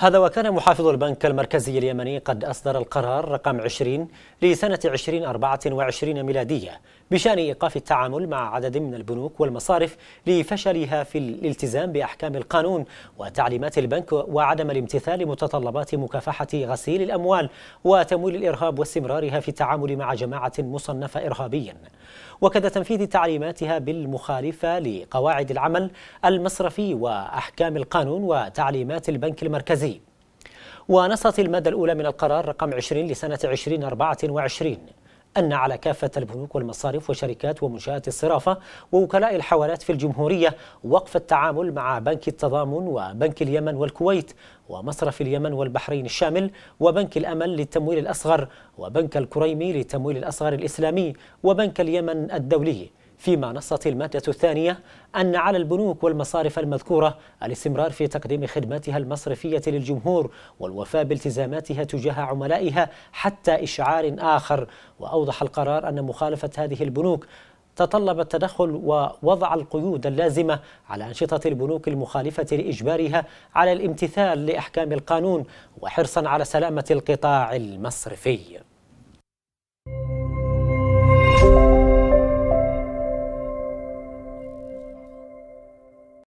هذا وكان محافظ البنك المركزي اليمني قد أصدر القرار رقم 20 لسنة 2024 ميلادية بشأن إيقاف التعامل مع عدد من البنوك والمصارف لفشلها في الالتزام بأحكام القانون وتعليمات البنك وعدم الامتثال متطلبات مكافحة غسيل الأموال وتمويل الإرهاب واستمرارها في التعامل مع جماعة مصنفة إرهابيا وكذا تنفيذ تعليماتها بالمخالفة لقواعد العمل المصرفي وأحكام القانون وتعليمات البنك المركزي ونصت المادة الأولى من القرار رقم 20 لسنة 2024 أن على كافة البنوك والمصارف وشركات ومنشآت الصرافة ووكلاء الحوالات في الجمهورية وقف التعامل مع بنك التضامن وبنك اليمن والكويت ومصرف اليمن والبحرين الشامل وبنك الأمل للتمويل الأصغر وبنك الكريمي للتمويل الأصغر الإسلامي وبنك اليمن الدولي فيما نصت المادة الثانية أن على البنوك والمصارف المذكورة الاستمرار في تقديم خدماتها المصرفية للجمهور والوفاء بالتزاماتها تجاه عملائها حتى إشعار آخر وأوضح القرار أن مخالفة هذه البنوك تطلب التدخل ووضع القيود اللازمة على أنشطة البنوك المخالفة لإجبارها على الامتثال لأحكام القانون وحرصا على سلامة القطاع المصرفي